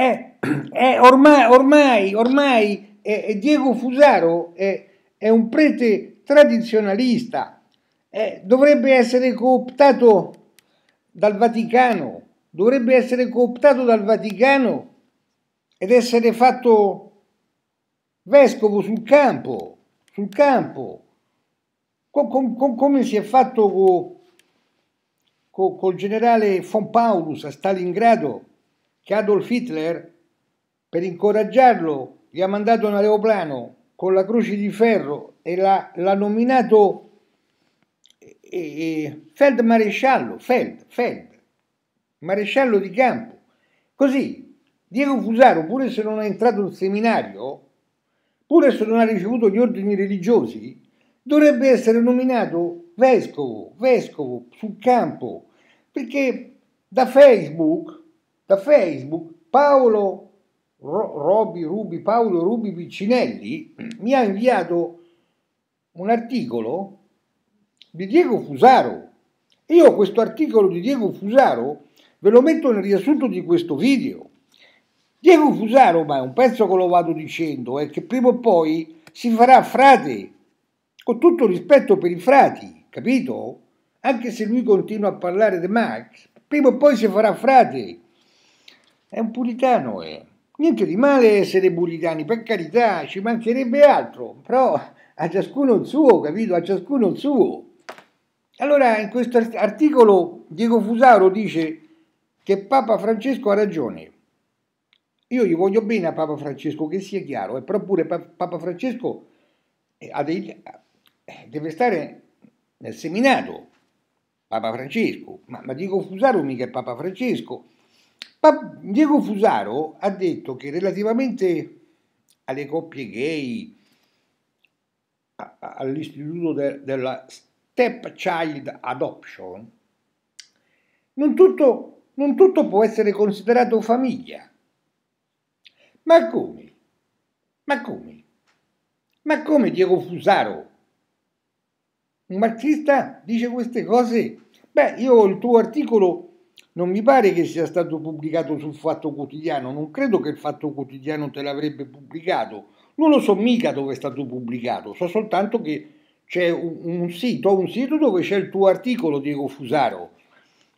è, è ormai, ormai, ormai eh, è, eh, Diego Fusaro è, è un prete tradizionalista, eh, dovrebbe essere cooptato dal Vaticano, dovrebbe essere cooptato dal Vaticano ed essere fatto vescovo sul campo, sul campo, con, con, con, come si è fatto col generale von Paulus a Stalingrado che Adolf Hitler, per incoraggiarlo, gli ha mandato un aeroplano con la croce di ferro e l'ha, l'ha nominato eh, eh, Feldmaresciallo, Feld, Feld, maresciallo di campo. Così Diego Fusaro, pur se non è entrato in seminario, pur se non ha ricevuto gli ordini religiosi, dovrebbe essere nominato vescovo, vescovo sul campo, perché da Facebook da Facebook Paolo Ro, Robi, Rubi, Paolo Rubi Piccinelli mi ha inviato un articolo di Diego Fusaro. Io questo articolo di Diego Fusaro ve lo metto nel riassunto di questo video. Diego Fusaro, ma è un pezzo che lo vado dicendo, è eh, che prima o poi si farà frate, con tutto rispetto per i frati, capito? Anche se lui continua a parlare di Max, prima o poi si farà frate è un puritano, eh. Niente di male essere puritani, per carità, ci mancherebbe altro, però a ciascuno il suo, capito? A ciascuno il suo. Allora, in questo articolo Diego Fusaro dice che Papa Francesco ha ragione. Io gli voglio bene a Papa Francesco, che sia chiaro, eh, però pure Papa Francesco eh, dei, eh, deve stare nel seminato, Papa Francesco, ma, ma Diego Fusaro mica è Papa Francesco. Diego Fusaro ha detto che relativamente alle coppie gay, all'istituto de, della Child adoption, non tutto, non tutto può essere considerato famiglia. Ma come? Ma come? Ma come Diego Fusaro? Un marxista dice queste cose? Beh, io ho il tuo articolo non mi pare che sia stato pubblicato sul Fatto Quotidiano, non credo che il Fatto Quotidiano te l'avrebbe pubblicato. Non lo so mica dove è stato pubblicato, so soltanto che c'è un, un sito, un sito dove c'è il tuo articolo, Diego Fusaro.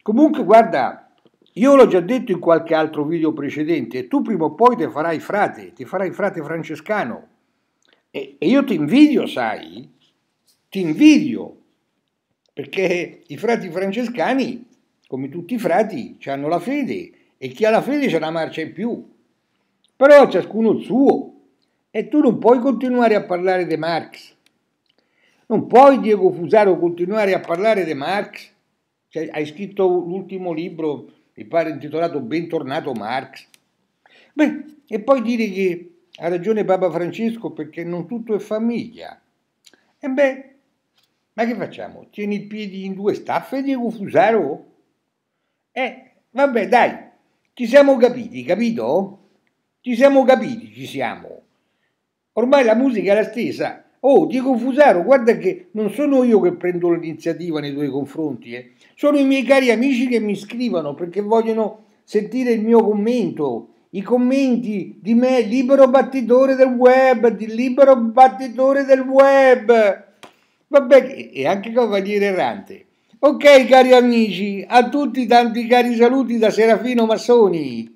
Comunque, guarda, io l'ho già detto in qualche altro video precedente, tu prima o poi ti farai frate, ti farai frate francescano. E, e io ti invidio, sai? Ti invidio, perché i frati francescani come tutti i frati, hanno la fede e chi ha la fede c'è una marcia in più. Però ciascuno il suo e tu non puoi continuare a parlare di Marx. Non puoi, Diego Fusaro, continuare a parlare di Marx. Cioè, hai scritto l'ultimo libro, mi pare intitolato Bentornato Marx. Beh, e poi dire che ha ragione Papa Francesco perché non tutto è famiglia. E beh, ma che facciamo? Tieni i piedi in due staffe, Diego Fusaro? Eh, vabbè, dai, ci siamo capiti, capito? Ci siamo capiti, ci siamo. Ormai la musica è la stessa. Oh, Diego Fusaro, guarda che non sono io che prendo l'iniziativa nei tuoi confronti, eh. sono i miei cari amici che mi scrivono perché vogliono sentire il mio commento, i commenti di me, libero battitore del web, di libero battitore del web. Vabbè, e anche Cavaliere Errante. Ok cari amici, a tutti tanti cari saluti da Serafino Massoni.